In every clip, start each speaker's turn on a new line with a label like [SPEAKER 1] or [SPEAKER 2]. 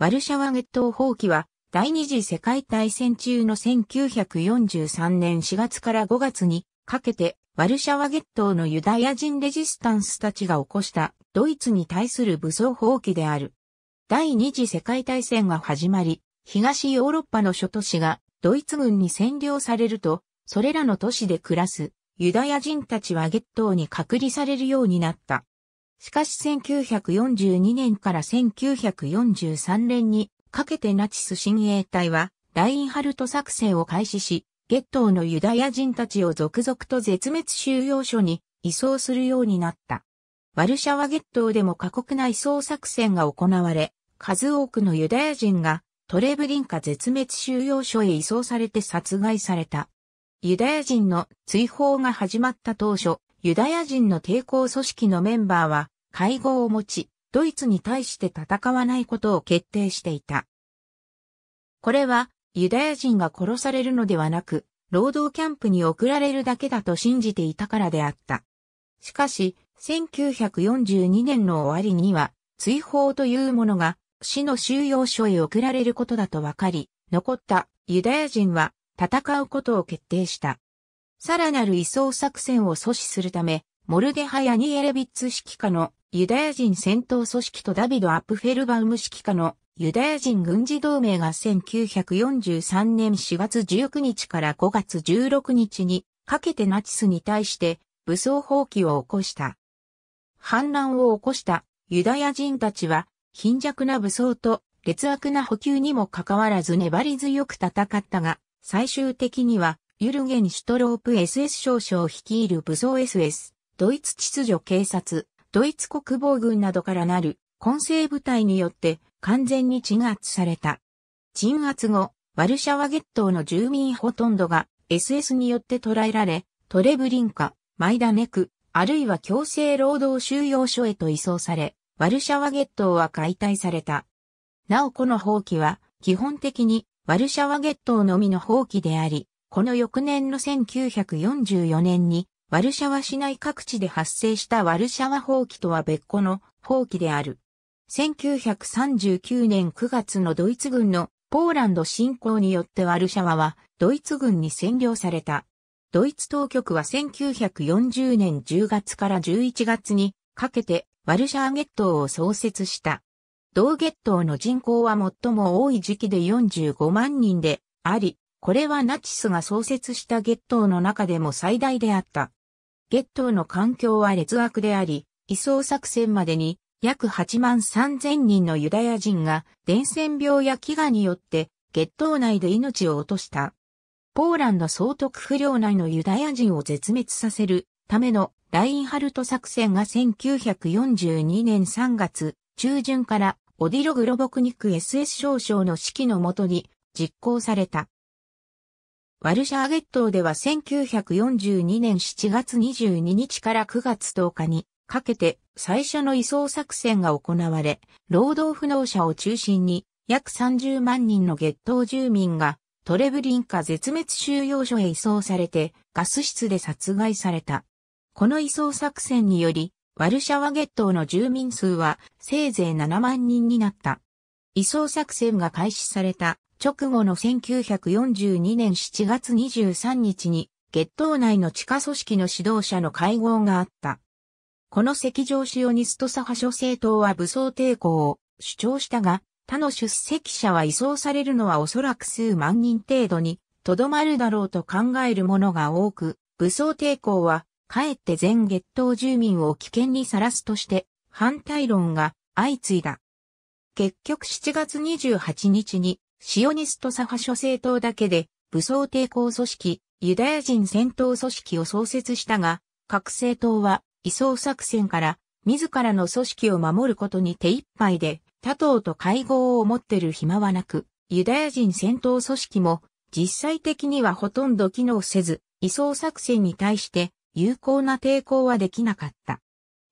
[SPEAKER 1] ワルシャワ月頭放棄は、第二次世界大戦中の1943年4月から5月にかけて、ワルシャワ月頭のユダヤ人レジスタンスたちが起こしたドイツに対する武装放棄である。第二次世界大戦が始まり、東ヨーロッパの諸都市がドイツ軍に占領されると、それらの都市で暮らすユダヤ人たちはゲットに隔離されるようになった。しかし1942年から1943年にかけてナチス親衛隊はラインハルト作戦を開始し、ゲットーのユダヤ人たちを続々と絶滅収容所に移送するようになった。ワルシャワゲットーでも過酷な移送作戦が行われ、数多くのユダヤ人がトレブリンカ絶滅収容所へ移送されて殺害された。ユダヤ人の追放が始まった当初、ユダヤ人の抵抗組織のメンバーは会合を持ち、ドイツに対して戦わないことを決定していた。これはユダヤ人が殺されるのではなく、労働キャンプに送られるだけだと信じていたからであった。しかし、1942年の終わりには、追放というものが死の収容所へ送られることだと分かり、残ったユダヤ人は戦うことを決定した。さらなる移送作戦を阻止するため、モルデハヤ・ニエレビッツ指揮下のユダヤ人戦闘組織とダビド・アップフェルバウム指揮下のユダヤ人軍事同盟が1943年4月19日から5月16日にかけてナチスに対して武装放棄を起こした。反乱を起こしたユダヤ人たちは貧弱な武装と劣悪な補給にもかかわらず粘り強く戦ったが、最終的にはユルゲン・シュトロープ SS 少将率いる武装 SS、ドイツ秩序警察、ドイツ国防軍などからなる混成部隊によって完全に鎮圧された。鎮圧後、ワルシャワゲットの住民ほとんどが SS によって捕らえられ、トレブリンカ、マイダネク、あるいは強制労働収容所へと移送され、ワルシャワゲットは解体された。なおこの放棄は、基本的にワルシャワゲットのみの放棄であり、この翌年の1944年に、ワルシャワ市内各地で発生したワルシャワ放棄とは別個の放棄である。1939年9月のドイツ軍のポーランド侵攻によってワルシャワはドイツ軍に占領された。ドイツ当局は1940年10月から11月にかけてワルシャワゲットを創設した。同ゲットの人口は最も多い時期で45万人であり、これはナチスが創設したゲットーの中でも最大であった。ゲットーの環境は劣悪であり、移送作戦までに約8万3000人のユダヤ人が伝染病や飢餓によってゲットー内で命を落とした。ポーランド総督不良内のユダヤ人を絶滅させるためのラインハルト作戦が1942年3月中旬からオディログロボクニク SS 少将の指揮のもとに実行された。ワルシャーゲットでは1942年7月22日から9月10日にかけて最初の移送作戦が行われ、労働不能者を中心に約30万人の月頭住民がトレブリンカ絶滅収容所へ移送されてガス室で殺害された。この移送作戦により、ワルシャワゲットの住民数はせいぜい7万人になった。移送作戦が開始された直後の1942年7月23日に、月頭内の地下組織の指導者の会合があった。この赤上シオニスト左派諸政党は武装抵抗を主張したが、他の出席者は移送されるのはおそらく数万人程度にとどまるだろうと考える者が多く、武装抵抗は、かえって全月頭住民を危険にさらすとして、反対論が相次いだ。結局7月28日にシオニスト左派諸政党だけで、武装抵抗組織、ユダヤ人戦闘組織を創設したが、各政党は、移送作戦から、自らの組織を守ることに手一杯で、他党と会合を持ってる暇はなく、ユダヤ人戦闘組織も、実際的にはほとんど機能せず、移送作戦に対して有効な抵抗はできなかった。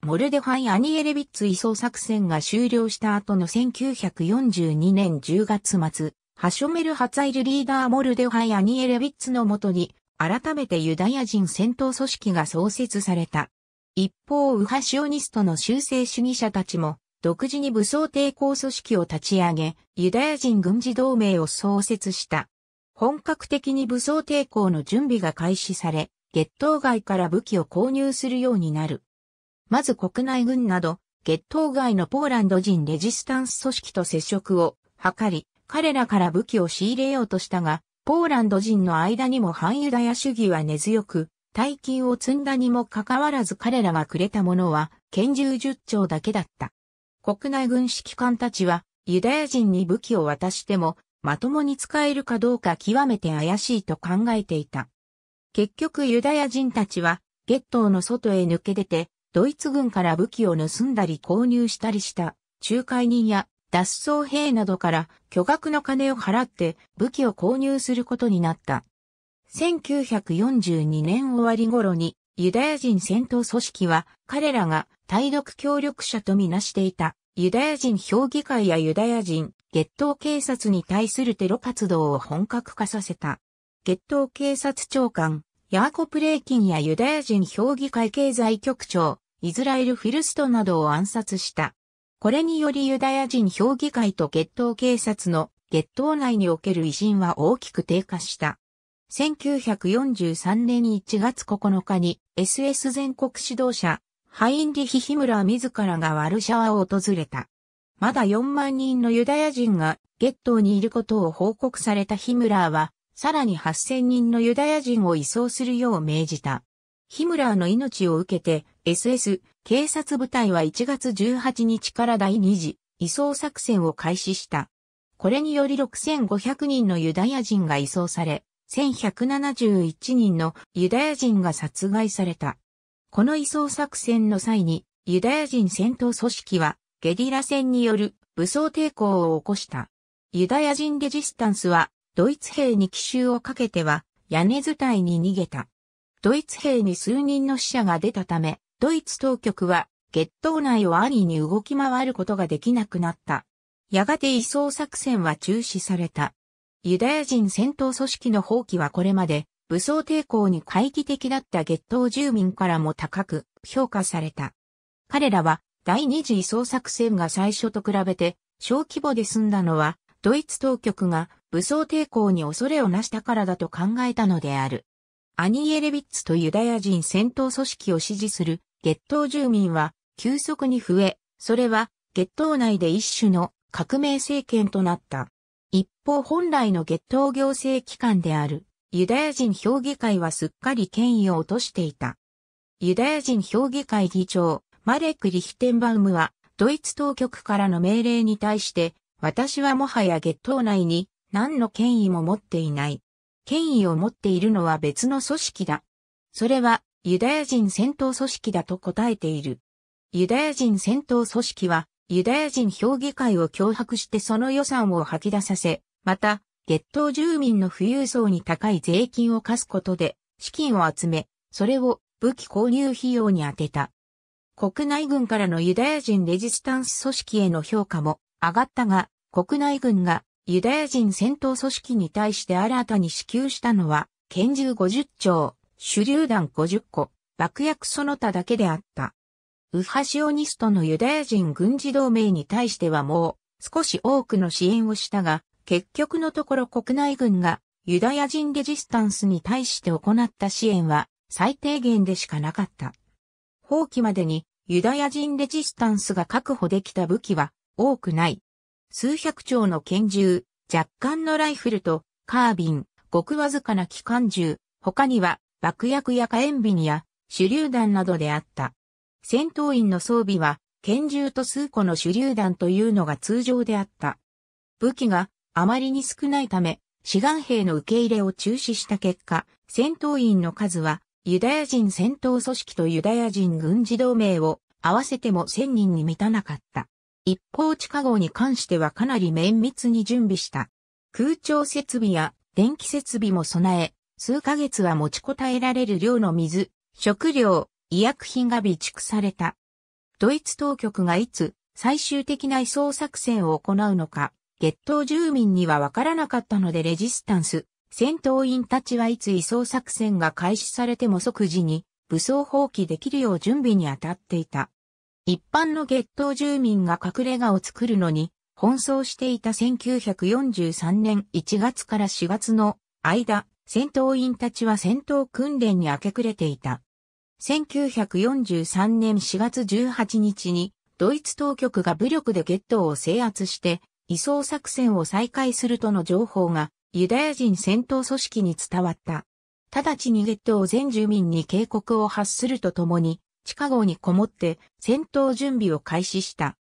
[SPEAKER 1] モルデファイ・アニエレビッツ移送作戦が終了した後の1942年10月末、ハショメル・ハツァイルリーダーモルデファイ・アニエレビッツのもとに、改めてユダヤ人戦闘組織が創設された。一方、右派シオニストの修正主義者たちも、独自に武装抵抗組織を立ち上げ、ユダヤ人軍事同盟を創設した。本格的に武装抵抗の準備が開始され、月頭外から武器を購入するようになる。まず国内軍など、月頭外のポーランド人レジスタンス組織と接触を図り、彼らから武器を仕入れようとしたが、ポーランド人の間にも反ユダヤ主義は根強く、大金を積んだにもかかわらず彼らがくれたものは、拳銃十丁だけだった。国内軍指揮官たちは、ユダヤ人に武器を渡しても、まともに使えるかどうか極めて怪しいと考えていた。結局ユダヤ人たちは、ゲットーの外へ抜け出て、ドイツ軍から武器を盗んだり購入したりした仲介人や脱走兵などから巨額の金を払って武器を購入することになった。1942年終わり頃にユダヤ人戦闘組織は彼らが対独協力者とみなしていたユダヤ人評議会やユダヤ人月頭警察に対するテロ活動を本格化させた。月頭警察長官ヤーコ・プレーキンやユダヤ人評議会経済局長イズラエル・フィルストなどを暗殺した。これによりユダヤ人評議会と月頭警察の月頭内における威信は大きく低下した。1943年1月9日に SS 全国指導者ハインリヒ・ヒムラー自らがワルシャワを訪れた。まだ4万人のユダヤ人が月頭にいることを報告されたヒムラーは、さらに8000人のユダヤ人を移送するよう命じた。ヒムラーの命を受けて SS 警察部隊は1月18日から第2次移送作戦を開始した。これにより6500人のユダヤ人が移送され、1171人のユダヤ人が殺害された。この移送作戦の際に、ユダヤ人戦闘組織は、ゲリラ戦による武装抵抗を起こした。ユダヤ人レジスタンスは、ドイツ兵に奇襲をかけては、屋根伝いに逃げた。ドイツ兵に数人の死者が出たため、ドイツ当局は、月頭内を安易に動き回ることができなくなった。やがて移送作戦は中止された。ユダヤ人戦闘組織の放棄はこれまで、武装抵抗に懐疑的だった月頭住民からも高く評価された。彼らは、第二次移送作戦が最初と比べて、小規模で済んだのは、ドイツ当局が武装抵抗に恐れをなしたからだと考えたのである。アニエレビッツとユダヤ人戦闘組織を支持する月頭住民は急速に増え、それは月頭内で一種の革命政権となった。一方本来の月頭行政機関であるユダヤ人評議会はすっかり権威を落としていた。ユダヤ人評議会議長マレック・リヒテンバウムはドイツ当局からの命令に対して私はもはや月頭内に何の権威も持っていない。権威を持っているのは別の組織だ。それはユダヤ人戦闘組織だと答えている。ユダヤ人戦闘組織はユダヤ人評議会を脅迫してその予算を吐き出させ、また、月頭住民の富裕層に高い税金を課すことで資金を集め、それを武器購入費用に充てた。国内軍からのユダヤ人レジスタンス組織への評価も上がったが、国内軍がユダヤ人戦闘組織に対して新たに支給したのは、拳銃50丁、手榴弾50個、爆薬その他だけであった。ウハシオニストのユダヤ人軍事同盟に対してはもう少し多くの支援をしたが、結局のところ国内軍がユダヤ人レジスタンスに対して行った支援は最低限でしかなかった。放棄までにユダヤ人レジスタンスが確保できた武器は多くない。数百丁の拳銃、若干のライフルと、カービン、極わずかな機関銃、他には爆薬や火炎瓶や手榴弾などであった。戦闘員の装備は拳銃と数個の手榴弾というのが通常であった。武器があまりに少ないため、志願兵の受け入れを中止した結果、戦闘員の数はユダヤ人戦闘組織とユダヤ人軍事同盟を合わせても1000人に満たなかった。一方地下壕に関してはかなり綿密に準備した。空調設備や電気設備も備え、数ヶ月は持ちこたえられる量の水、食料、医薬品が備蓄された。ドイツ当局がいつ最終的な移送作戦を行うのか、月頭住民にはわからなかったのでレジスタンス、戦闘員たちはいつ移送作戦が開始されても即時に武装放棄できるよう準備に当たっていた。一般の月頭住民が隠れ家を作るのに、奔走していた1943年1月から4月の間、戦闘員たちは戦闘訓練に明け暮れていた。1943年4月18日に、ドイツ当局が武力でゲットを制圧して、移送作戦を再開するとの情報が、ユダヤ人戦闘組織に伝わった。直ちにゲットを全住民に警告を発するとともに、地下壕にこもって戦闘準備を開始した。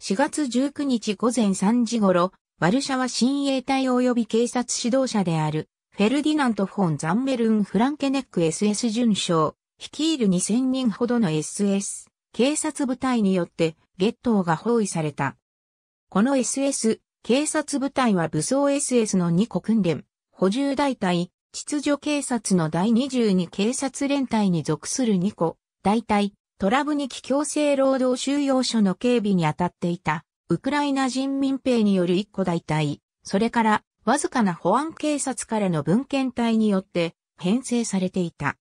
[SPEAKER 1] 4月19日午前3時頃、ワルシャワ親衛隊及び警察指導者である、フェルディナント・フォン・ザンメルン・フランケネック SS 巡将、率いる2000人ほどの SS、警察部隊によって、ゲットーが包囲された。この SS、警察部隊は武装 SS の2個訓練、補充大隊、秩序警察の第22警察連隊に属する2個、大体、トラブニキ強制労働収容所の警備に当たっていた、ウクライナ人民兵による一個大隊、それから、わずかな保安警察からの文献隊によって、編成されていた。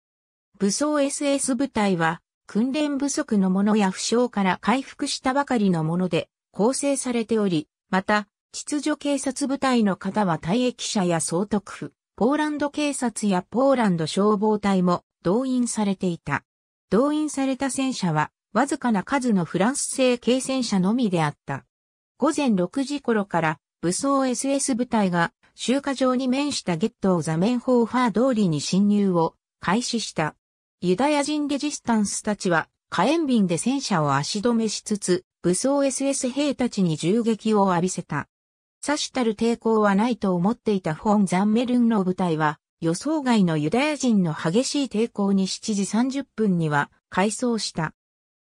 [SPEAKER 1] 武装 SS 部隊は、訓練不足の者や負傷から回復したばかりのもので、構成されており、また、秩序警察部隊の方は退役者や総督府、ポーランド警察やポーランド消防隊も動員されていた。動員された戦車は、わずかな数のフランス製軽戦車のみであった。午前6時頃から、武装 SS 部隊が、集荷場に面したゲットをザメンホーファー通りに侵入を開始した。ユダヤ人レジスタンスたちは火炎瓶で戦車を足止めしつつ、武装 SS 兵たちに銃撃を浴びせた。さしたる抵抗はないと思っていたフォン・ザンメルンの部隊は、予想外のユダヤ人の激しい抵抗に7時30分には改装した。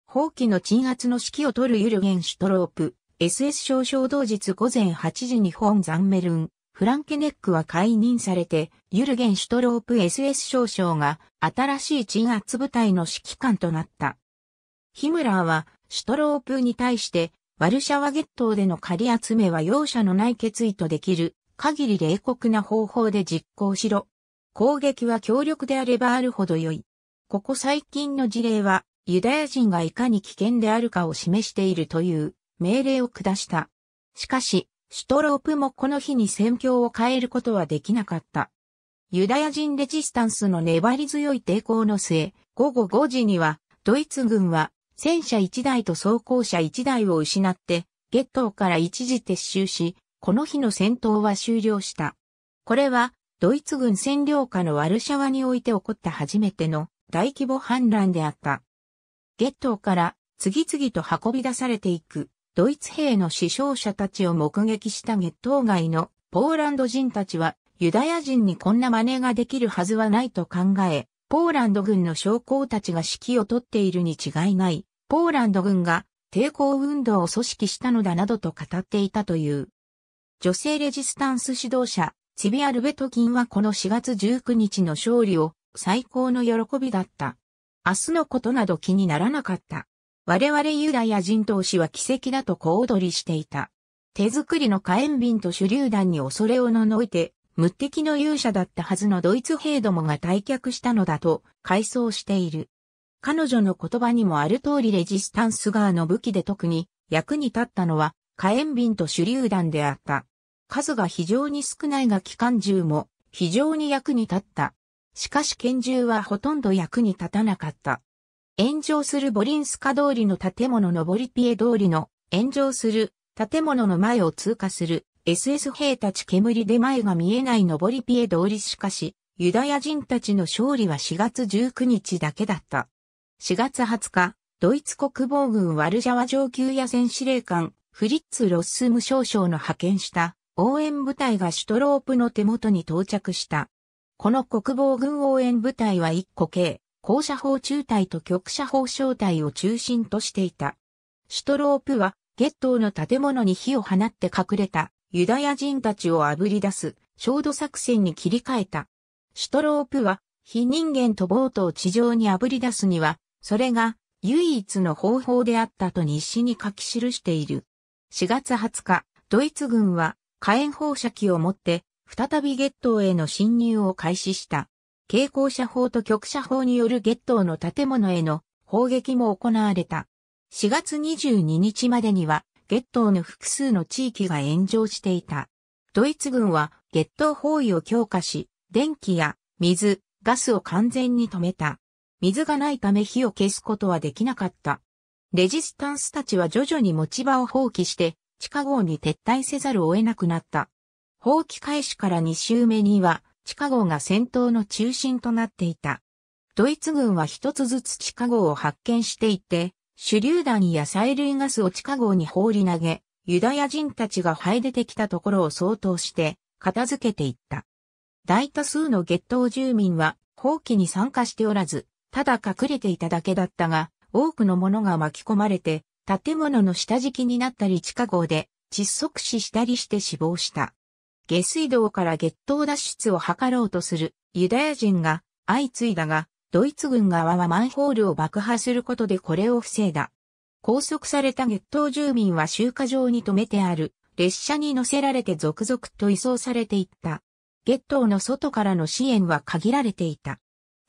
[SPEAKER 1] 放棄の鎮圧の指揮を取るユルゲン・シュトロープ、SS 少将同日午前8時に本ザンメルン、フランケネックは解任されて、ユルゲン・シュトロープ SS 少将が新しい鎮圧部隊の指揮官となった。ヒムラーは、シュトロープに対して、ワルシャワゲットでの仮集めは容赦のない決意とできる限り冷酷な方法で実行しろ攻撃は強力であればあるほど良い。ここ最近の事例は、ユダヤ人がいかに危険であるかを示しているという命令を下した。しかし、シュトロープもこの日に戦況を変えることはできなかった。ユダヤ人レジスタンスの粘り強い抵抗の末、午後5時には、ドイツ軍は戦車1台と装甲車1台を失って、ゲットーから一時撤収し、この日の戦闘は終了した。これは、ドイツ軍占領下のワルシャワにおいて起こった初めての大規模反乱であった。ゲットーから次々と運び出されていくドイツ兵の死傷者たちを目撃したゲットー外のポーランド人たちはユダヤ人にこんな真似ができるはずはないと考え、ポーランド軍の将校たちが指揮をとっているに違いない、ポーランド軍が抵抗運動を組織したのだなどと語っていたという。女性レジスタンス指導者、チビアルベトキンはこの4月19日の勝利を最高の喜びだった。明日のことなど気にならなかった。我々ユダヤ人同士は奇跡だと小躍りしていた。手作りの火炎瓶と手榴弾に恐れをののいて、無敵の勇者だったはずのドイツ兵どもが退却したのだと、回想している。彼女の言葉にもある通りレジスタンス側の武器で特に役に立ったのは火炎瓶と手榴弾であった。数が非常に少ないが機関銃も非常に役に立った。しかし拳銃はほとんど役に立たなかった。炎上するボリンスカ通りの建物のボリピエ通りの炎上する建物の前を通過する SS 兵たち煙で前が見えないのボリピエ通りしかし、ユダヤ人たちの勝利は4月19日だけだった。4月20日、ドイツ国防軍ワルジャワ上級野戦司令官フリッツ・ロッスム少将の派遣した応援部隊がシュトロープの手元に到着した。この国防軍応援部隊は1個系、高射砲中隊と局射砲小隊を中心としていた。シュトロープは、ゲットーの建物に火を放って隠れたユダヤ人たちを炙り出す、焦土作戦に切り替えた。シュトロープは、非人間とボートを地上に炙り出すには、それが唯一の方法であったと日誌に書き記している。4月20日、ドイツ軍は火炎放射器を持って、再び月頭への侵入を開始した。蛍光射砲と局射砲による月頭の建物への砲撃も行われた。4月22日までには、月頭の複数の地域が炎上していた。ドイツ軍は月頭包囲を強化し、電気や水、ガスを完全に止めた。水がないため火を消すことはできなかった。レジスタンスたちは徐々に持ち場を放棄して、地下号に撤退せざるを得なくなった。放棄開始から2周目には、地下号が戦闘の中心となっていた。ドイツ軍は一つずつ地下号を発見していて、手榴弾や催涙ガスを地下号に放り投げ、ユダヤ人たちが這い出てきたところを相当して、片付けていった。大多数の月頭住民は、放棄に参加しておらず、ただ隠れていただけだったが、多くの者が巻き込まれて、建物の下敷きになったり地下壕で窒息死したりして死亡した。下水道から月頭脱出を図ろうとするユダヤ人が相次いだが、ドイツ軍側はマンホールを爆破することでこれを防いだ。拘束された月頭住民は集荷場に止めてある列車に乗せられて続々と移送されていった。月頭の外からの支援は限られていた。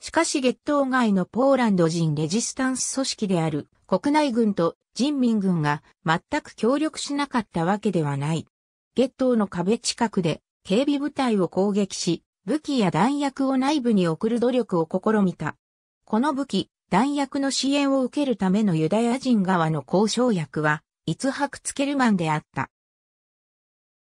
[SPEAKER 1] しかし月島外のポーランド人レジスタンス組織である国内軍と人民軍が全く協力しなかったわけではない。月頭の壁近くで警備部隊を攻撃し、武器や弾薬を内部に送る努力を試みた。この武器、弾薬の支援を受けるためのユダヤ人側の交渉役は、イツハク・ツケルマンであった。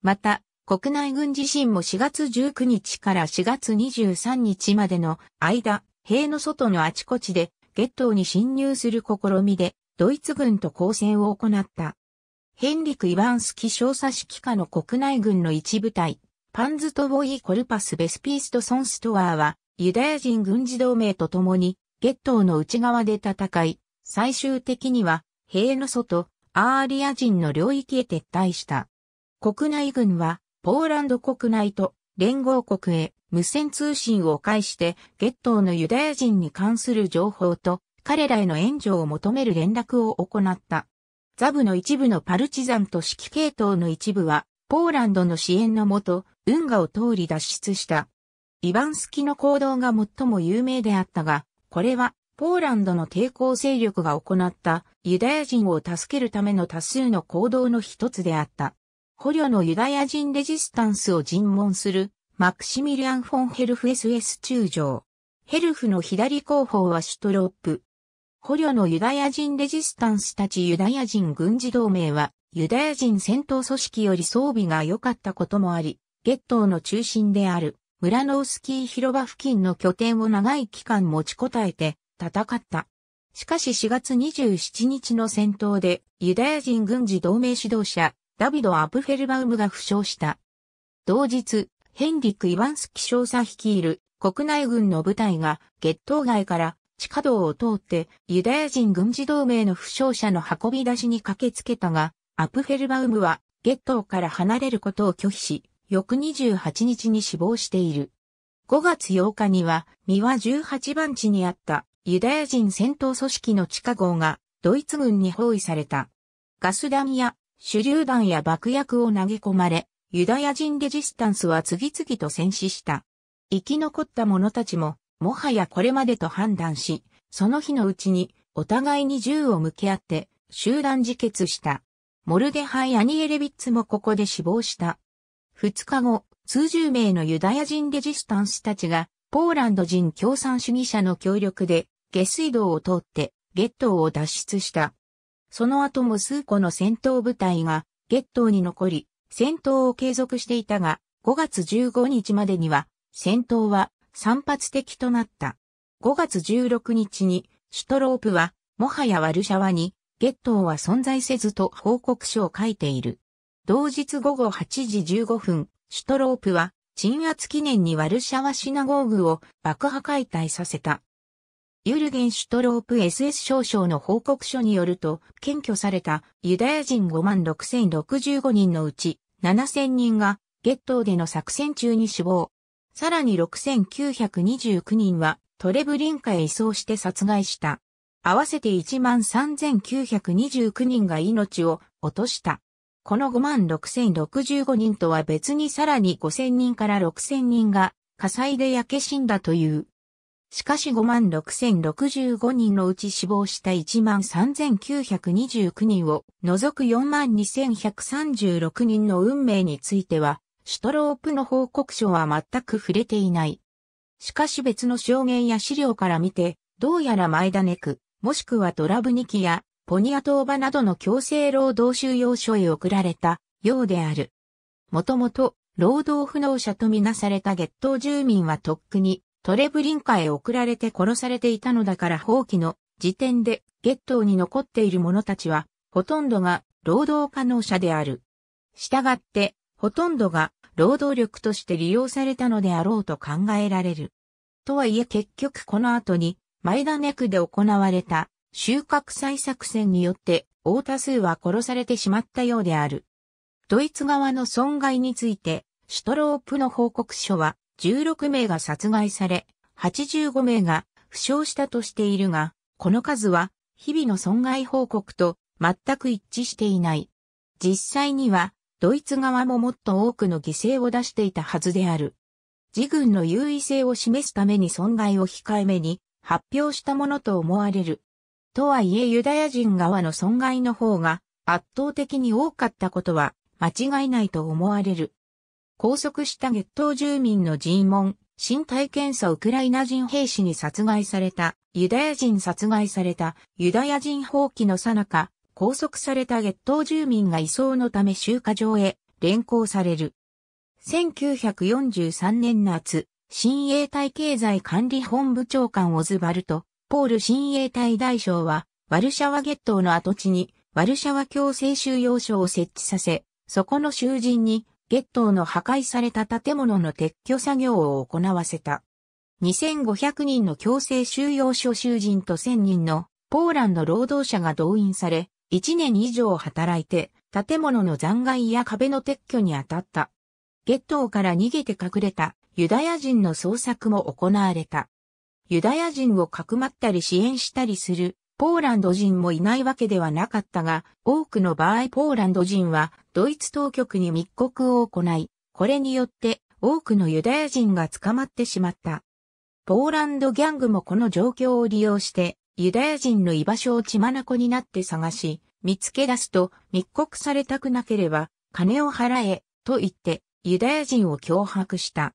[SPEAKER 1] また、国内軍自身も4月19日から4月23日までの間、塀の外のあちこちで、ゲットーに侵入する試みで、ドイツ軍と交戦を行った。ヘンリク・イバンスキ少佐指揮下の国内軍の一部隊、パンズトボイコルパス・ベスピースト・ソンストワーは、ユダヤ人軍事同盟と共に、ゲットーの内側で戦い、最終的には、塀の外、アーリア人の領域へ撤退した。国内軍はポーランド国内と連合国へ無線通信を介してゲットーのユダヤ人に関する情報と彼らへの援助を求める連絡を行った。ザブの一部のパルチザンと指揮系統の一部はポーランドの支援のもと運河を通り脱出した。イバンスキの行動が最も有名であったが、これはポーランドの抵抗勢力が行ったユダヤ人を助けるための多数の行動の一つであった。捕虜のユダヤ人レジスタンスを尋問する、マクシミリアン・フォン・ヘルフ SS 中将。ヘルフの左後方はシュトロップ。捕虜のユダヤ人レジスタンスたちユダヤ人軍事同盟は、ユダヤ人戦闘組織より装備が良かったこともあり、ゲトーの中心である、村のスキー広場付近の拠点を長い期間持ちこたえて、戦った。しかし4月27日の戦闘で、ユダヤ人軍事同盟指導者、ダビド・アプフェルバウムが負傷した。同日、ヘンリック・イワンスキ少佐率いる国内軍の部隊が月頭街から地下道を通ってユダヤ人軍事同盟の負傷者の運び出しに駆けつけたが、アプフェルバウムは月頭から離れることを拒否し、翌28日に死亡している。5月8日には、三輪18番地にあったユダヤ人戦闘組織の地下壕がドイツ軍に包囲された。ガス弾や手榴弾や爆薬を投げ込まれ、ユダヤ人レジスタンスは次々と戦死した。生き残った者たちも、もはやこれまでと判断し、その日のうちに、お互いに銃を向け合って、集団自決した。モルデハイ・アニエレビッツもここで死亡した。2日後、数十名のユダヤ人レジスタンスたちが、ポーランド人共産主義者の協力で、下水道を通って、ゲットを脱出した。その後も数個の戦闘部隊がゲットーに残り、戦闘を継続していたが、5月15日までには、戦闘は散発的となった。5月16日に、シュトロープは、もはやワルシャワに、ゲットーは存在せずと報告書を書いている。同日午後8時15分、シュトロープは、鎮圧記念にワルシャワシナゴーグを爆破解体させた。ユルゲン・シュトロープ SS 少将の報告書によると、検挙されたユダヤ人5万6065人のうち7000人が月頭での作戦中に死亡。さらに6929人はトレブリンカへ移送して殺害した。合わせて13,929人が命を落とした。この56,065人とは別にさらに5,000人から6,000人が火災で焼け死んだという。しかし56,065人のうち死亡した13,929人を除く42,136人の運命については、シュトロープの報告書は全く触れていない。しかし別の証言や資料から見て、どうやら前田ネク、もしくはドラブニキやポニアトーバなどの強制労働収容所へ送られたようである。もともと、労働不能者とみなされた月頭住民はとっくにトレブリンカへ送られて殺されていたのだから放棄の時点で月頭に残っている者たちは、ほとんどが労働可能者である。したがって、ほとんどが労働力として利用されたのであろうと考えられる。とはいえ結局この後に、前田ネクで行われた収穫再作戦によって、大多数は殺されてしまったようである。ドイツ側の損害について、シュトロープの報告書は、16名が殺害され、85名が負傷したとしているが、この数は日々の損害報告と全く一致していない。実際にはドイツ側ももっと多くの犠牲を出していたはずである。自軍の優位性を示すために損害を控えめに発表したものと思われる。とはいえユダヤ人側の損害の方が圧倒的に多かったことは間違いないと思われる。拘束した月頭住民の尋問、身体検査ウクライナ人兵士に殺害された、ユダヤ人殺害された、ユダヤ人放棄のさなか、拘束された月頭住民が移送のため集荷場へ連行される。1943年夏、新衛隊経済管理本部長官オズバルト、ポール新衛隊大将は、ワルシャワ月頭の跡地に、ワルシャワ強制収容所を設置させ、そこの囚人に、ゲットーの破壊された建物の撤去作業を行わせた。2500人の強制収容所囚人と1000人のポーランド労働者が動員され、1年以上働いて建物の残骸や壁の撤去に当たった。ゲットーから逃げて隠れたユダヤ人の捜索も行われた。ユダヤ人をかくまったり支援したりするポーランド人もいないわけではなかったが、多くの場合ポーランド人はドイツ当局に密告を行い、これによって多くのユダヤ人が捕まってしまった。ポーランドギャングもこの状況を利用して、ユダヤ人の居場所を血眼になって探し、見つけ出すと密告されたくなければ、金を払え、と言って、ユダヤ人を脅迫した。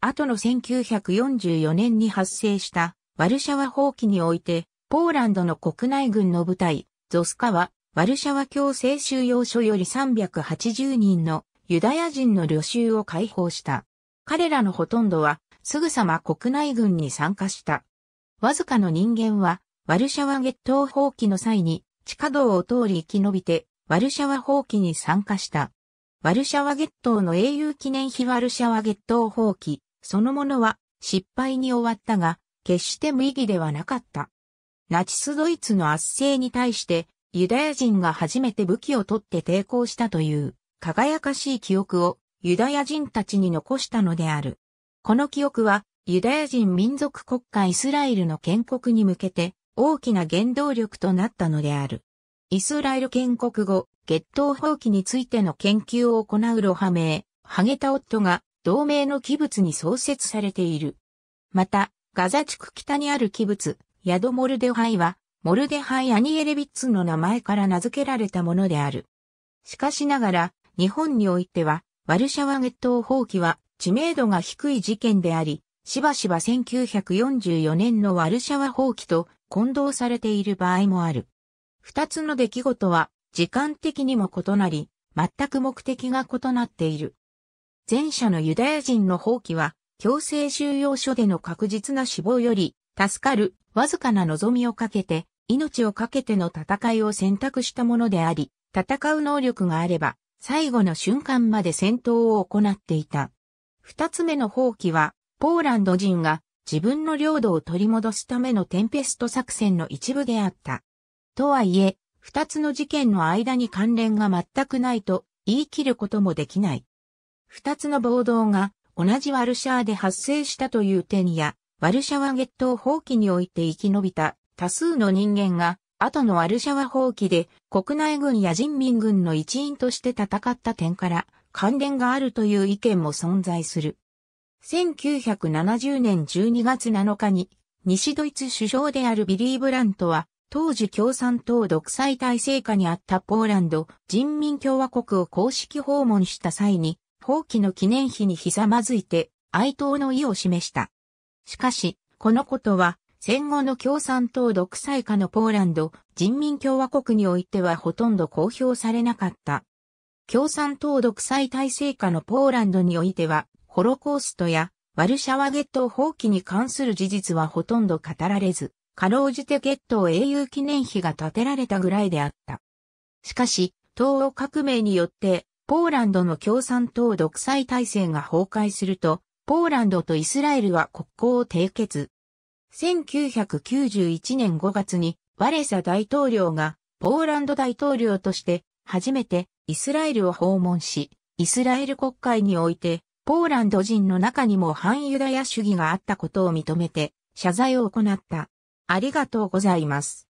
[SPEAKER 1] 後の1944年に発生したワルシャワ放棄において、ポーランドの国内軍の部隊、ゾスカは、ワルシャワ強制収容所より380人のユダヤ人の旅衆を解放した。彼らのほとんどは、すぐさま国内軍に参加した。わずかの人間は、ワルシャワ月頭放棄の際に、地下道を通り生き延びて、ワルシャワ放棄に参加した。ワルシャワ月頭の英雄記念碑ワルシャワ月頭放棄、そのものは失敗に終わったが、決して無意義ではなかった。ナチスドイツの圧政に対してユダヤ人が初めて武器を取って抵抗したという輝かしい記憶をユダヤ人たちに残したのである。この記憶はユダヤ人民族国家イスラエルの建国に向けて大きな原動力となったのである。イスラエル建国後、月頭放棄についての研究を行うロハメー、ハゲタオットが同盟の器物に創設されている。また、ガザ地区北にある器物、ヤドモルデハイは、モルデハイ・アニエレビッツの名前から名付けられたものである。しかしながら、日本においては、ワルシャワゲット放棄は知名度が低い事件であり、しばしば1944年のワルシャワ放棄と混同されている場合もある。二つの出来事は時間的にも異なり、全く目的が異なっている。前者のユダヤ人の放棄は強制収容所での確実な死亡より助かるわずかな望みをかけて、命をかけての戦いを選択したものであり、戦う能力があれば、最後の瞬間まで戦闘を行っていた。二つ目の放棄は、ポーランド人が自分の領土を取り戻すためのテンペスト作戦の一部であった。とはいえ、二つの事件の間に関連が全くないと言い切ることもできない。二つの暴動が同じワルシャーで発生したという点や、ワルシャワ月頭放棄において生き延びた多数の人間が、後のワルシャワ放棄で国内軍や人民軍の一員として戦った点から関連があるという意見も存在する。1970年12月7日に西ドイツ首相であるビリー・ブラントは当時共産党独裁体制下にあったポーランド人民共和国を公式訪問した際に放棄の記念碑にひざまずいて哀悼の意を示した。しかし、このことは、戦後の共産党独裁下のポーランド人民共和国においてはほとんど公表されなかった。共産党独裁体制下のポーランドにおいては、ホロコーストやワルシャワゲット放棄に関する事実はほとんど語られず、かろうじてゲット英雄記念碑が建てられたぐらいであった。しかし、東欧革命によって、ポーランドの共産党独裁体制が崩壊すると、ポーランドとイスラエルは国交を締結。1991年5月にワレサ大統領がポーランド大統領として初めてイスラエルを訪問し、イスラエル国会においてポーランド人の中にも反ユダヤ主義があったことを認めて謝罪を行った。ありがとうございます。